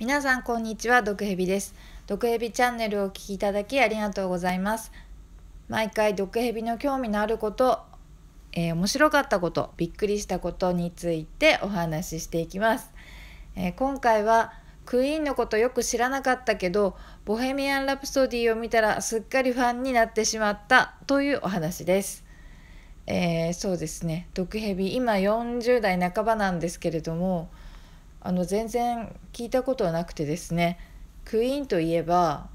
皆さんこんにちは毒蛇です毒蛇チャンネルをお聴きいただきありがとうございます毎回毒蛇の興味のあること、えー、面白かったことびっくりしたことについてお話ししていきます、えー、今回はクイーンのことよく知らなかったけどボヘミアン・ラプソディを見たらすっかりファンになってしまったというお話ですえー、そうですね毒蛇今40代半ばなんですけれどもあの全然聞いたことはなくてですねクイーンといえば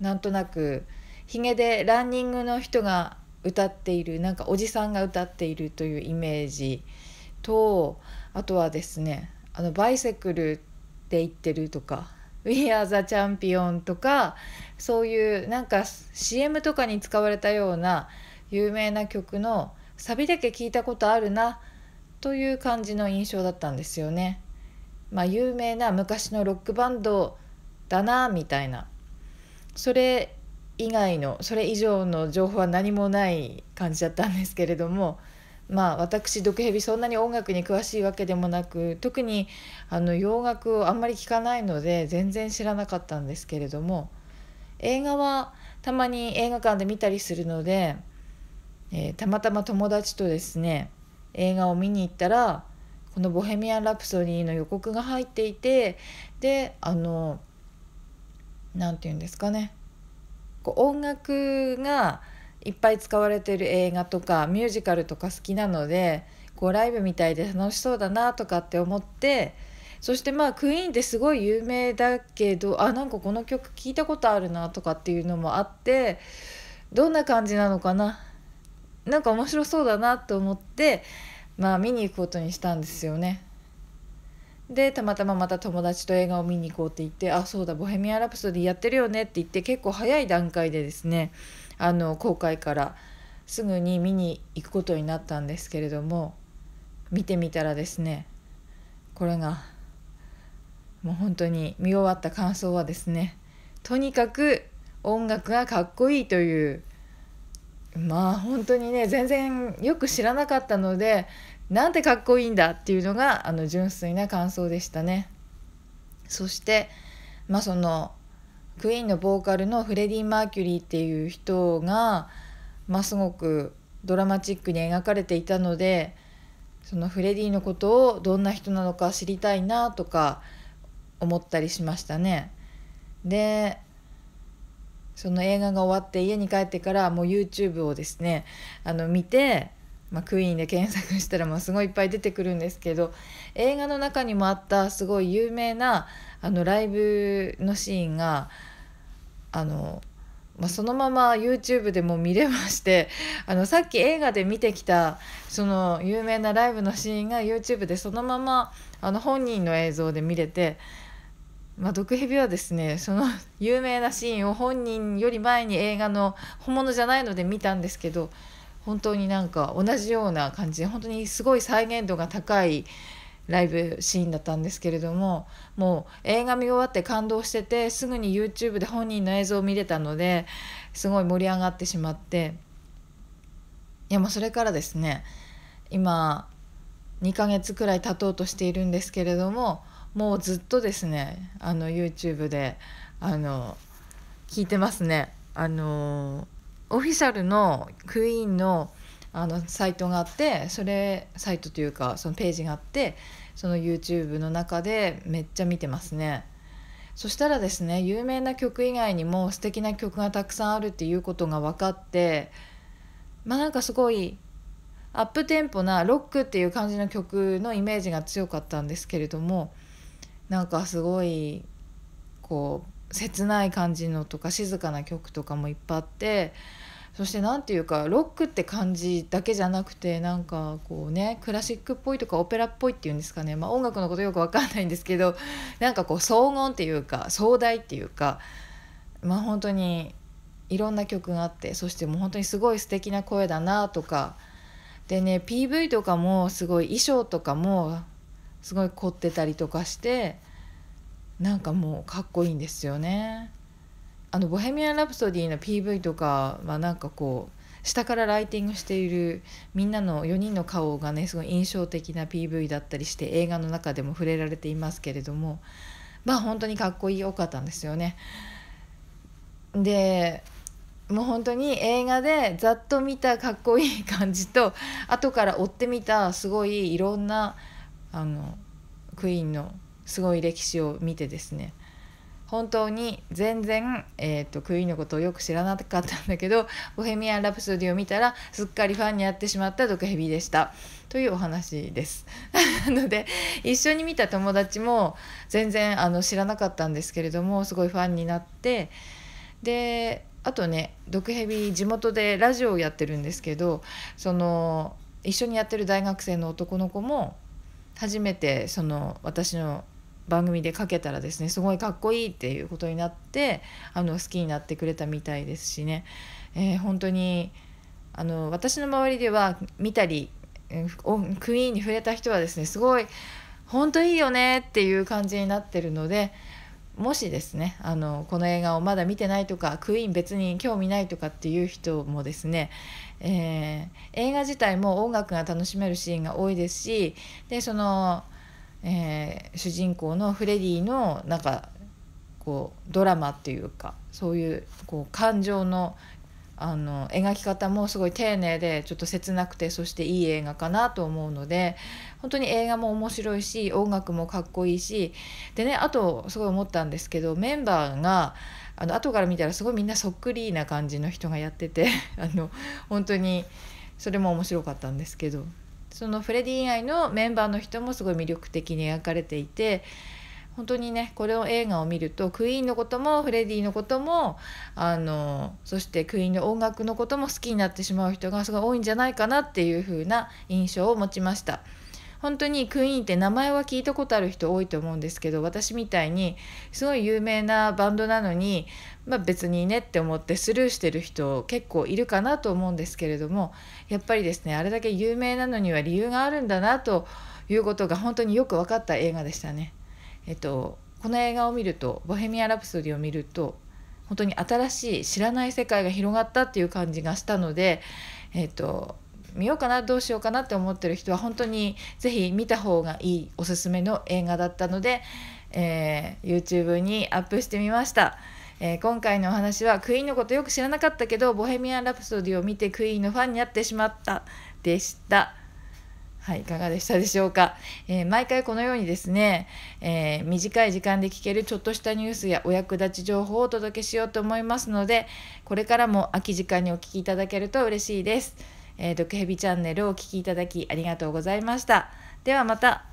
なんとなくヒゲでランニングの人が歌っているなんかおじさんが歌っているというイメージとあとはですねあのバイセクルって言ってるとか「We are the champion」とかそういうなんか CM とかに使われたような有名な曲のサビだけ聞いたことあるなという感じの印象だったんですよね。まあ、有名な昔のロックバンドだなみたいなそれ以外のそれ以上の情報は何もない感じだったんですけれどもまあ私毒蛇そんなに音楽に詳しいわけでもなく特にあの洋楽をあんまり聞かないので全然知らなかったんですけれども映画はたまに映画館で見たりするので、えー、たまたま友達とですね映画を見に行ったらこの「ボヘミアン・ラプソディ」の予告が入っていてであの何て言うんですかねこう音楽がいっぱい使われてる映画とかミュージカルとか好きなのでこうライブみたいで楽しそうだなとかって思ってそしてまあクイーンってすごい有名だけどあなんかこの曲聞いたことあるなとかっていうのもあってどんな感じなのかななんか面白そうだなと思ってまあ見に行くことにしたんですよねでたまたままた友達と映画を見に行こうって言って「あそうだボヘミアン・ラプソディやってるよね」って言って結構早い段階でですねあの公開からすぐに見に行くことになったんですけれども見てみたらですねこれがもう本当に見終わった感想はですねとにかく音楽がかっこいいというまあ本当にね全然よく知らなかったのでなんてかっこいいんだっていうのがあの純粋な感想でしたね。そしてまあそのクイーンのボーカルのフレディ・マーキュリーっていう人が、まあ、すごくドラマチックに描かれていたのでそのフレディのことをどんな人なのか知りたいなとか思ったりしましたね。でその映画が終わって家に帰ってからもう YouTube をですねあの見て、まあ、クイーンで検索したらもうすごいいっぱい出てくるんですけど映画の中にもあったすごい有名なあのライブのシーンがあの、まあ、そのまま YouTube でも見れましてあのさっき映画で見てきたその有名なライブのシーンが YouTube でそのままあの本人の映像で見れて。まあ、毒蛇はですねその 有名なシーンを本人より前に映画の本物じゃないので見たんですけど本当になんか同じような感じで本当にすごい再現度が高いライブシーンだったんですけれどももう映画見終わって感動しててすぐに YouTube で本人の映像を見れたのですごい盛り上がってしまっていやもうそれからですね今2ヶ月くらい経とうとしているんですけれどももうずっとですねあの YouTube であの聞いてますねあのオフィシャルのクイーンのあのサイトがあってそれサイトというかそのページがあってその YouTube の中でめっちゃ見てますねそしたらですね有名な曲以外にも素敵な曲がたくさんあるっていうことが分かってまあなんかすごいアップテンポなロックっていう感じの曲のイメージが強かったんですけれどもなんかすごいこう切ない感じのとか静かな曲とかもいっぱいあってそして何て言うかロックって感じだけじゃなくてなんかこうねクラシックっぽいとかオペラっぽいっていうんですかね、まあ、音楽のことよく分かんないんですけどなんかこう荘厳っていうか壮大っていうかまあ本当にいろんな曲があってそしてもう本当にすごい素敵な声だなとかでね PV とかもすごい衣装とかもすごい凝ってたりとかしてなんかもうかっこいいんですよね。あの「ボヘミアン・ラプソディ」の PV とかはなんかこう下からライティングしているみんなの4人の顔がねすごい印象的な PV だったりして映画の中でも触れられていますけれどもまあ本当にかっこよかったんですよね。でもう本当に映画でざっと見たかっこいい感じと後から追ってみたすごいいろんなあのクイーンのすごい歴史を見てですね本当に全然、えーと、クイーンのことをよく知らなかったんだけど「ボヘミアン・ラプソディ」を見たらすっかりファンになってしまった毒蛇でしたというお話です。なので一緒に見た友達も全然あの知らなかったんですけれどもすごいファンになってであとね毒蛇地元でラジオをやってるんですけどその一緒にやってる大学生の男の子も初めてその私の番組でかけたらですねすごいかっこいいっていうことになってあの好きになってくれたみたいですしね、えー、本当にあの私の周りでは見たりクイーンに触れた人はですねすごい本当いいよねっていう感じになってるのでもしですねあのこの映画をまだ見てないとかクイーン別に興味ないとかっていう人もですね、えー、映画自体も音楽が楽しめるシーンが多いですしでその、えー、主人公のフレディのなんかこうドラマっていうかそういうこう感情のあの描き方もすごい丁寧でちょっと切なくてそしていい映画かなと思うので本当に映画も面白いし音楽もかっこいいしでねあとすごい思ったんですけどメンバーがあの後から見たらすごいみんなそっくりな感じの人がやってて あの本当にそれも面白かったんですけどそのフレディ以外のメンバーの人もすごい魅力的に描かれていて本当にねこれの映画を見るとクイーンのこともフレディのこともあのそしてクイーンの音楽のことも好きになってしまう人がすごい多いんじゃないかなっていう風な印象を持ちました。本当にクイーンって名前は聞いたことある人多いと思うんですけど私みたいにすごい有名なバンドなのに、まあ、別にねって思ってスルーしてる人結構いるかなと思うんですけれどもやっぱりですねあれだけ有名なのには理由があるんだなということが本当によく分かった映画でしたね。えっと、この映画を見ると「ボヘミアン・ラプソディ」を見ると本当に新しい知らない世界が広がったっていう感じがしたので、えっと、見ようかなどうしようかなって思ってる人は本当に是非見た方がいいおすすめの映画だったので、えー、YouTube にアップしてみました。えー、今回のお話はクイーンのことよく知らなかったけど「ボヘミアン・ラプソディ」を見てクイーンのファンになってしまったでした。はい、いかがでしたでしょうか、えー、毎回このようにですね、えー、短い時間で聞けるちょっとしたニュースやお役立ち情報をお届けしようと思いますのでこれからも空き時間にお聞きいただけると嬉しいです、えー、毒蛇チャンネルをお聞きいただきありがとうございましたではまた